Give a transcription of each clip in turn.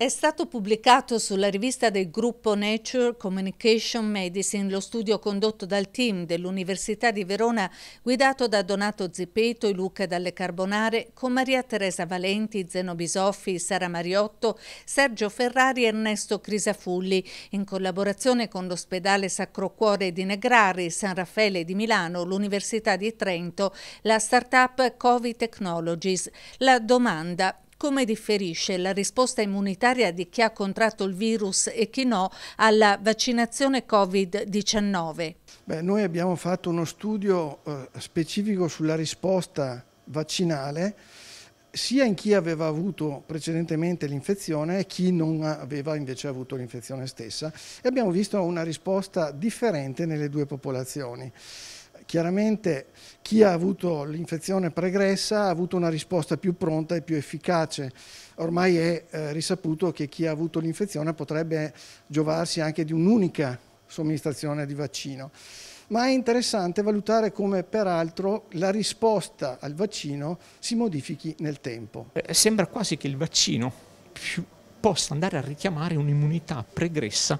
È stato pubblicato sulla rivista del gruppo Nature Communication Medicine lo studio condotto dal team dell'Università di Verona guidato da Donato Zippeto e Luca Dalle Carbonare con Maria Teresa Valenti, Zeno Bisoffi, Sara Mariotto, Sergio Ferrari e Ernesto Crisafulli in collaborazione con l'ospedale Sacro Cuore di Negrari, San Raffaele di Milano, l'Università di Trento, la startup Covid Technologies. La domanda come differisce la risposta immunitaria di chi ha contratto il virus e chi no alla vaccinazione Covid-19? noi abbiamo fatto uno studio eh, specifico sulla risposta vaccinale sia in chi aveva avuto precedentemente l'infezione e chi non aveva invece avuto l'infezione stessa e abbiamo visto una risposta differente nelle due popolazioni. Chiaramente chi ha avuto l'infezione pregressa ha avuto una risposta più pronta e più efficace. Ormai è eh, risaputo che chi ha avuto l'infezione potrebbe giovarsi anche di un'unica somministrazione di vaccino. Ma è interessante valutare come peraltro la risposta al vaccino si modifichi nel tempo. Eh, sembra quasi che il vaccino più, possa andare a richiamare un'immunità pregressa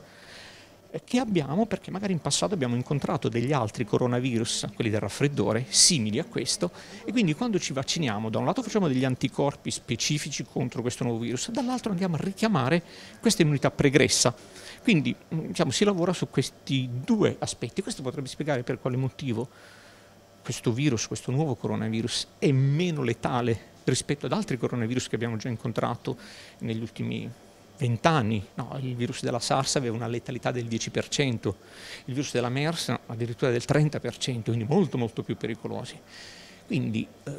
che abbiamo perché magari in passato abbiamo incontrato degli altri coronavirus, quelli del raffreddore, simili a questo e quindi quando ci vacciniamo da un lato facciamo degli anticorpi specifici contro questo nuovo virus, dall'altro andiamo a richiamare questa immunità pregressa. Quindi mm, diciamo, si lavora su questi due aspetti, questo potrebbe spiegare per quale motivo questo virus, questo nuovo coronavirus è meno letale rispetto ad altri coronavirus che abbiamo già incontrato negli ultimi 20 anni. No, il virus della SARS aveva una letalità del 10%, il virus della MERS no, addirittura del 30%, quindi molto molto più pericolosi. Quindi eh,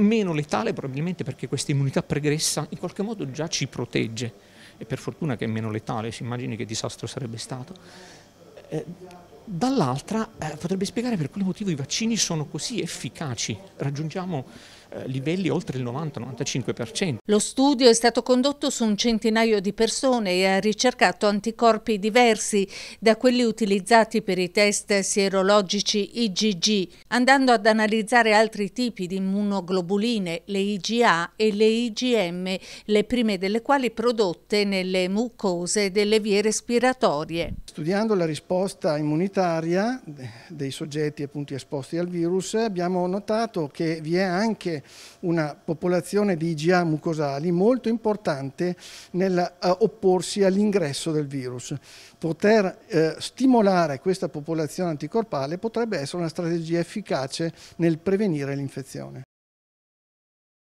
meno letale probabilmente perché questa immunità pregressa in qualche modo già ci protegge e per fortuna che è meno letale, si immagini che disastro sarebbe stato. Eh, dall'altra eh, potrebbe spiegare per quale motivo i vaccini sono così efficaci, raggiungiamo eh, livelli oltre il 90-95%. Lo studio è stato condotto su un centinaio di persone e ha ricercato anticorpi diversi da quelli utilizzati per i test sierologici IgG, andando ad analizzare altri tipi di immunoglobuline, le IgA e le IgM, le prime delle quali prodotte nelle mucose delle vie respiratorie. Studiando la risposta immunitaria dei soggetti appunto esposti al virus abbiamo notato che vi è anche una popolazione di IgA mucosali molto importante nell'opporsi eh, all'ingresso del virus. Poter eh, stimolare questa popolazione anticorpale potrebbe essere una strategia efficace nel prevenire l'infezione.